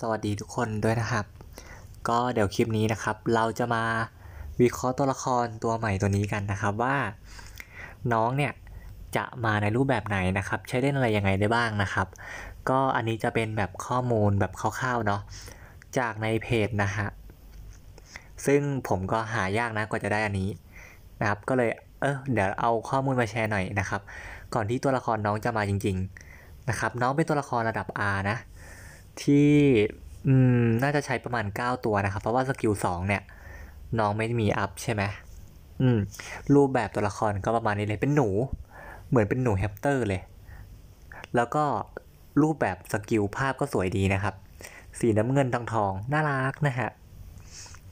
สวัสดีทุกคนด้วยนะครับ ก็เดี๋ยวคลิปนี้นะครับ เราจะมาวิเคราะห์ตัวละครตัวใหม่ตัวนี้กันนะครับว่า น้องเนี่ย จะมาในรูปแบบไหนนะครับ ใช้เล่นอะไรยังไงได้บ้างนะครับ ก็อันนี้จะเป็นแบบข้อมูลแบบคร่าวๆเนาะจากในเพจนะฮะซึ่งผมก็หายากนะกว่าจะได้อันนี้นะครับ ก็เลยเออเดี๋ยวเอาข้อมูลมาแชร์หน่อยนะครับ ก่อนที่ตัวละครน้องจะมาจริง ๆนะครับ น้องเป็นตัวละครระดับ R นะที่ อืมน่าจะใช้ประมาณ 9 ตัวนะครับ เพราะว่าสกิล2เนี่ย น้องไม่มีอัพ ใช่ไหม อืม รูปแบบตัวละครก็ประมาณนี้เลย เป็นหนู เหมือนเป็นหนูแฮปเตอร์เลย แล้วก็รูปแบบสกิลภาพก็สวยดีนะครับ สีน้ำเงินทองทองน่ารักนะฮะ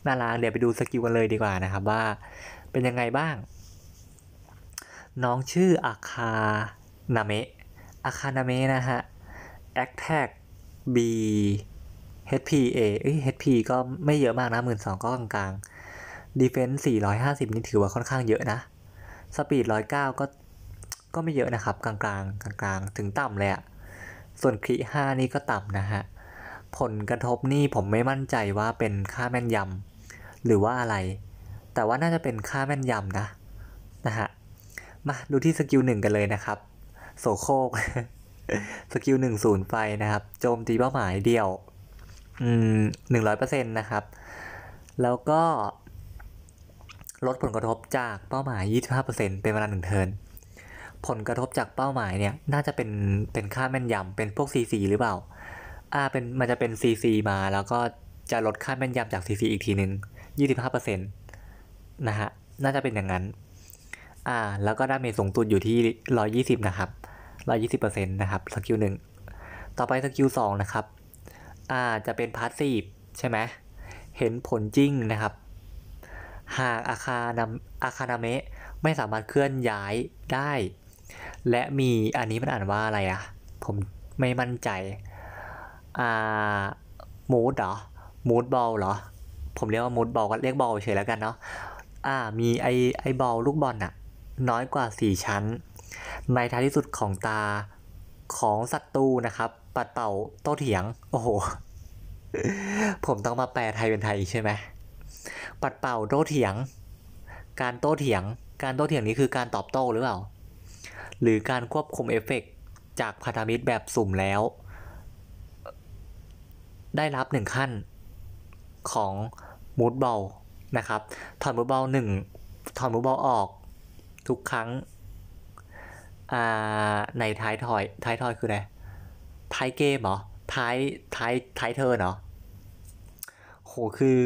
น่ารัก เดี๋ยวไปดูสกิลกันเลยดีกว่านะครับ ว่า เป็นยังไงบ้าง น้องชื่ออาคานาเมะ อาคานาเมะนะฮะแอคแท็ก B HPA เอ้ย HP ก็ไม่เยอะมากนะหมื่นสองก็กลางๆ Defense 450นี่ถือว่าค่อนข้างเยอะนะ Speed 109 ก็ก็ไม่เยอะนะครับ กลางๆกลางๆ ถึงต่ำเลยอะส่วนคริ5 นี่ก็ต่ำนะฮะ ผลกระทบนี่ผมไม่มั่นใจว่าเป็นค่าแม่นยำ หรือว่าอะไร แต่ว่าน่าจะเป็นค่าแม่นยำนะนะฮะ มาดูที่สกิลหนึ่งกันเลยนะครับ โสโคกสกิลหนึ่งศูนย์ไฟนะครับโจมตีเป้าหมายเดี่ยวหนึ่งร้อยเปอร์เซ็นต์นะครับ แล้วก็ ลดผลกระทบจากเป้าหมาย25%เป็นเวลาหนึ่งเทินผลกระทบจากเป้าหมายเนี่ย น่าจะเป็นเป็นค่าแม่นยำเป็นพวก CC หรือเปล่าอ่าเป็นมันจะเป็น CC มา แล้วก็จะลดค่าแม่นยำจาก CC อีกทีหนึ่ง25%นะฮะน่าจะเป็นอย่างนั้น อ่า แล้วก็ดาเมสูงตุดอยู่ที่120นะครับร้อยยี่สิบเปอร์เซ็นต์นะครับสกิลหนึ่งต่อไปสกิลสองนะครับอ่าจะเป็นพาสซีฟใช่ไหมเห็นผลจริงนะครับ หากอาคานำอาคานาเมะไม่สามารถเคลื่อนย้ายได้ และมีอันนี้มันอ่านว่าอะไรอะผมไม่มั่นใจ อ่ามูดเหรอมูดบอลเหรอ ผมเรียกว่า มูด บอลก็เรียกบอลเฉยแล้วกันเนาะอ่ามี ไอไอบอลลูกบอลอะน้อยกว่า 4 ชั้นในท้ายที่สุดของตาของศัตรูนะครับ ปัดเป่าโต้เถียง โอ้โห ผมต้องมาแปลไทยเป็นไทยใช่ไหมปัดเป่าโต้เถียง การโต้เถียง การโต้เถียงนี้คือการตอบโต้หรือเปล่า หรือการควบคุมเอฟเฟกจากพันธมิตรแบบสุ่มแล้ว ได้รับหนึ่งขั้น ของ มูดบอลนะครับถอดมูดบอลหนึ่งถอดมูดบอลออก ทุกครั้งอ่าในท้ายทอย ท้ายทอย คืออะไรท้ายเกมเหรอท้ายท้าย ท้ายเธอเหรอ โห คือ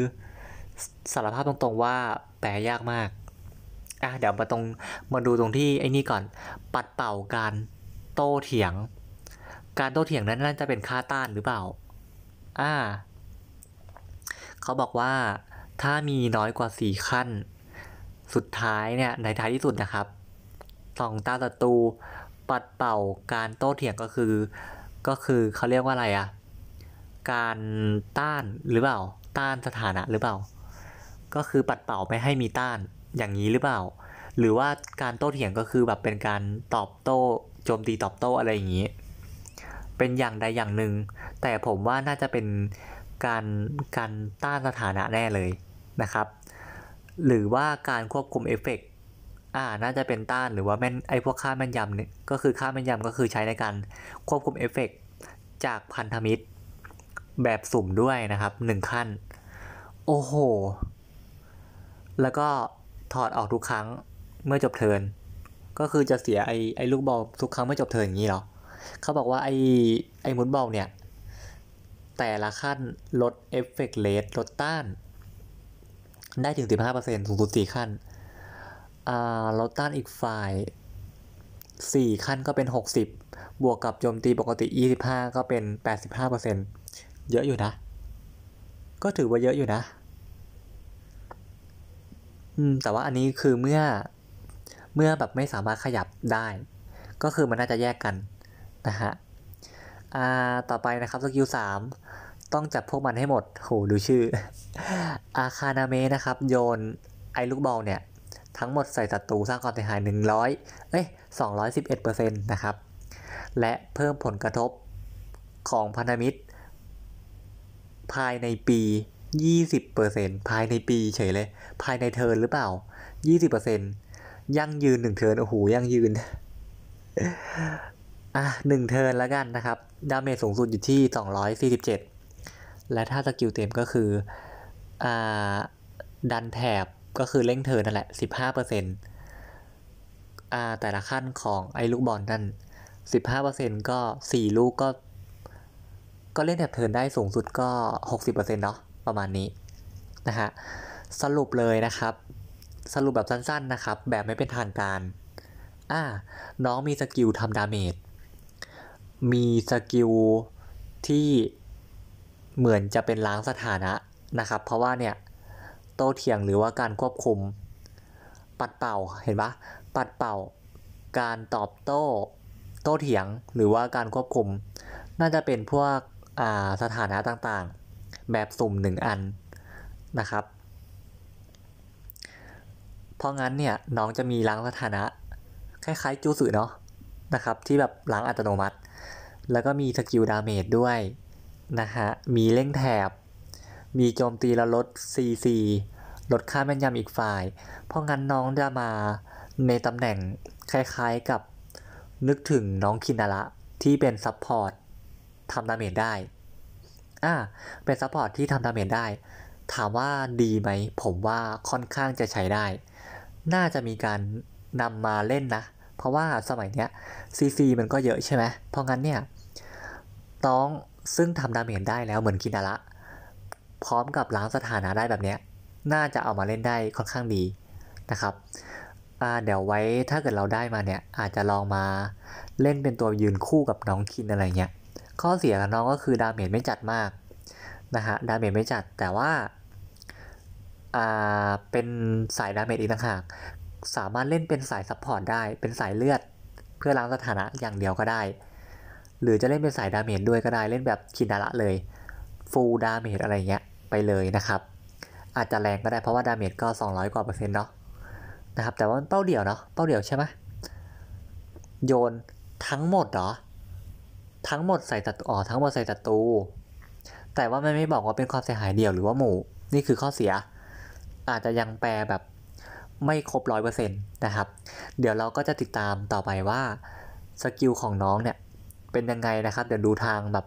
สารภาพตรงๆว่า แปลยากมาก อ่ะเดี๋ยวมาตรง มาดูตรงที่ไอ้นี่ก่อน ปัดเป่าการโต้เถียง การโต้เถียงนั้นน่าจะเป็นค่าต้านหรือเปล่า อ่า เขาบอกว่าถ้ามีน้อยกว่า 4 ขั้น สุดท้ายเนี่ยในท้ายที่สุดนะครับส่องตาศัตรูปัดเป่าการโต้เถียงก็คือก็คือเขาเรียกว่าอะไรอะการต้านหรือเปล่าต้านสถานะหรือเปล่า ก็คือปัดเป่าไม่ให้มีต้านอย่างนี้หรือเปล่า หรือว่าการโต้เถียงก็คือแบบเป็นการตอบโต้โจมตีตอบโต้อะไรอย่างนี้ เป็นอย่างใดอย่างหนึ่งแต่ผมว่าน่าจะเป็นการการต้านสถานะแน่เลยนะครับหรือว่าการควบคุมเอฟเฟกต์อ่าน่าจะเป็นต้านหรือว่าแม่นไอพวกค่าแม่นยำเนี่ย ก็คือค่าแม่นยำก็คือใช้ในการควบคุมเอฟเฟกจากพันธมิตรแบบสุ่มด้วยนะครับ1ขั้นโอ้โห แล้วก็ถอดออกทุกครั้งเมื่อจบเทิน ก็คือจะเสียไอไอลูกบอลทุกครั้งเมื่อจบเทินอย่างนี้หรอ เขาบอกว่าไอไอมุดบอลเนี่ย แต่ละขั้นลดเอฟเฟกต์เลสลดต้าน ได้ถึง15%สูงสุด4ขั้นเราต้านอีกฝ่าย4ขั้นก็เป็น 60 บวกกับโจมตี ปกติ 25 ก็เป็น 85%เยอะอยู่นะ ก็ถือว่าเยอะอยู่นะอืมแต่ว่าอันนี้คือเมื่อ เมื่อแบบไม่สามารถขยับได้ ก็คือมันน่าจะแยกกันนะฮะอ่าต่อไปนะครับ สกิล3ต้องจับพวกมันให้หมดโหดูชื่อ อาคานาเมนะครับ โยน ไอ้ลูกบอลเนี่ยทั้งหมดใส่ศัตรูสร้างความเสียหาย 100 เอ้ย211%นะครับ และเพิ่มผลกระทบของพันธมิตร ภายในปี 20%ภายในปีเฉยเลย ภายในเทิร์นหรือเปล่า 20%ยั่งยืน 1 เทิร์นโอ้โห ยั่งยืน อ่ะหนึ่งเทิร์นแล้วกันนะครับดาเมจสูงสุดอยู่ที่ 247 และถ้าสกิลเต็มก็คืออ่าดันแถบก็คือเร่งเธอนั่นแหละสิบห้าเปอร์เซ็นต์แต่ละขั้นของไอ้ลูกบอลนั่นสิบห้าเปอร์เซ็นต์ก็สี่ลูกก็ ก็เล่นแบบเทินได้สูงสุดก็หกสิบเปอร์เซ็นต์เนาะประมาณนี้นะฮะสรุปเลยนะครับ สรุปแบบสั้น ๆ นะครับ แบบไม่เป็นทางการอ่าน้องมีสกิลทำดาเมจมีสกิลที่เหมือนจะเป็นล้างสถานะนะครับ เพราะว่าเนี่ยโต้เถียงหรือว่าการควบคุม ปัดเป่าเห็นปะปัดเป่าการตอบโต้ โต้เถียงหรือว่าการควบคุม น่าจะเป็นพวกสถานะต่างๆ แบบสุ่มหนึ่งอันนะครับ เพราะงั้นเนี่ยน้องจะมีล้างสถานะ คล้ายๆจูสุเนาะนะครับ ที่แบบล้างอัตโนมัติ แล้วก็มีสกิลดาเมจด้วยนะฮะมีเร่งแถบมีโจมตีและลด CC ลดค่าแม่นยำอีกฝ่าย เพราะงั้นน้องจะมาในตำแหน่งคล้ายๆกับนึกถึงน้องคินาระที่เป็นซับพอร์ตทำดาเมจได้ อ่า เป็นซับพอร์ตที่ทำดาเมจได้ ถามว่าดีไหม ผมว่าค่อนข้างจะใช้ได้ น่าจะมีการนำมาเล่นนะ เพราะว่าสมัยเนี้ยซีซีมันก็เยอะใช่ไหมเพราะงั้นเนี่ยน้องซึ่งทำดาเมจได้แล้วเหมือนคินาระพร้อมกับล้างสถานะได้แบบนี้ น่าจะเอามาเล่นได้ค่อนข้างดีนะครับเดี๋ยวไว้ถ้าเกิดเราได้มาเนี่ยอาจจะลองมาเล่นเป็นตัวยืนคู่กับน้องคินอะไรเงี้ย ข้อเสียของน้องก็คือดาเมจไม่จัดมากนะฮะ ดาเมจไม่จัด แต่ว่า อ่า เป็นสายดาเมจอีกต่างหาก สามารถเล่นเป็นสายซัพพอร์ตได้ เป็นสายเลือดเพื่อล้างสถานะอย่างเดียวก็ได้ หรือจะเล่นเป็นสายดาเมจด้วยก็ได้ เล่นแบบคินดาระเลย ฟูลดาเมจอะไรเงี้ยไปเลยนะครับ อาจจะแรงก็ได้เพราะว่า ดาเมจก็ 200กว่าเปอร์เซ็นต์เนาะนะครับแต่ว่าเป้าเดี่ยวเนาะเป้าเดี่ยวใช่ไหมโยนทั้งหมดเหรอ ทั้งหมดใส่ตัดอ๋อทั้งหมดใส่ตัดตู แต่ว่ามันไม่บอกว่าเป็นความเสียหายเดี่ยวหรือว่าหมู่นี่คือข้อเสีย อาจจะยังแปลแบบไม่ครบร้อยเปอร์เซ็นต์นะครับ เดี๋ยวเราก็จะติดตามต่อไปว่าสกิลของน้องเนี่ยเป็นยังไงนะครับเดี๋ยวดูทางแบบ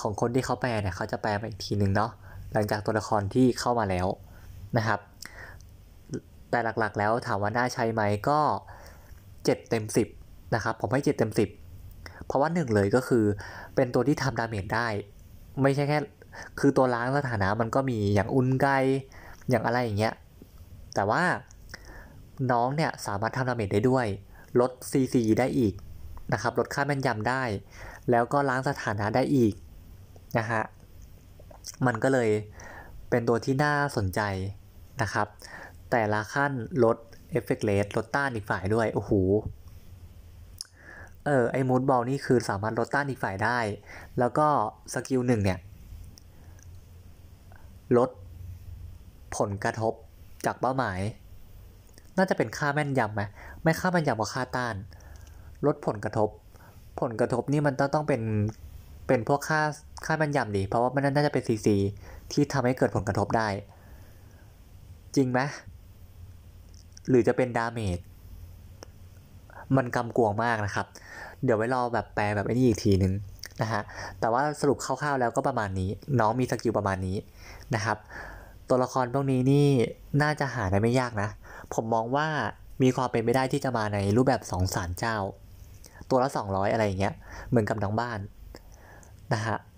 ของคนที่เขาแปลเนี่ยเขาจะแปลมาอีกทีหนึ่งเนาะหลังจากตัวละครที่เข้ามาแล้วนะครับ แต่หลักๆ แล้วถามว่าน่าใช้ไหมก็ 7 เต็ม 10 นะครับ ผมให้7เต็ม 10 เพราะว่าหนึ่งเลยก็คือเป็นตัวที่ทำดาเมจได้ไม่ใช่แค่คือตัวล้างสถานะมันก็มีอย่างอุ่นไกอย่างอะไรอย่างเงี้ยแต่ว่าน้องเนี่ยสามารถทำดาเมจได้ด้วย ลด CC ได้อีกนะครับ ลดค่าแม่นยำได้ แล้วก็ล้างสถานะได้อีกนะฮะมันก็เลยเป็นตัวที่น่าสนใจนะครับ แต่ละขั้นลดเอฟเฟกเลสลดต้านอีกฝ่ายด้วย โอ้โห เออ ไอมูดบอลนี่คือสามารถลดต้านอีกฝ่ายได้ แล้วก็สกิลหนึ่งเนี่ย ลดผลกระทบจากเป้าหมาย น่าจะเป็นค่าแม่นยำไหมไม่ค่าแม่นยำกว่าค่าต้าน ลดผลกระทบ ผลกระทบนี่มันต้องต้องเป็นเป็นพวกค่าค่ามรนยำดิ เพราะว่ามันน่าจะเป็นซีซีที่ทำให้เกิดผลกระทบได้ จริงไหมหรือจะเป็นดาเมจ มันกำกวงมากนะครับ เดี๋ยวไว้รอแบบแปลแบบไอ้นี่อีกทีนึงนะฮะ แต่ว่าสรุปคร่าวๆแล้วก็ประมาณนี้ น้องมีสกิลประมาณนี้นะครับ ตัวละครพวกนี้นี่น่าจะหาได้ไม่ยากนะ ผมมองว่ามีความเป็นไปได้ที่จะมาในรูปแบบสองสารเจ้า ตัวละ 200 อะไรอย่างเงี้ย เหมือนกับน้องบ้าน dhahaa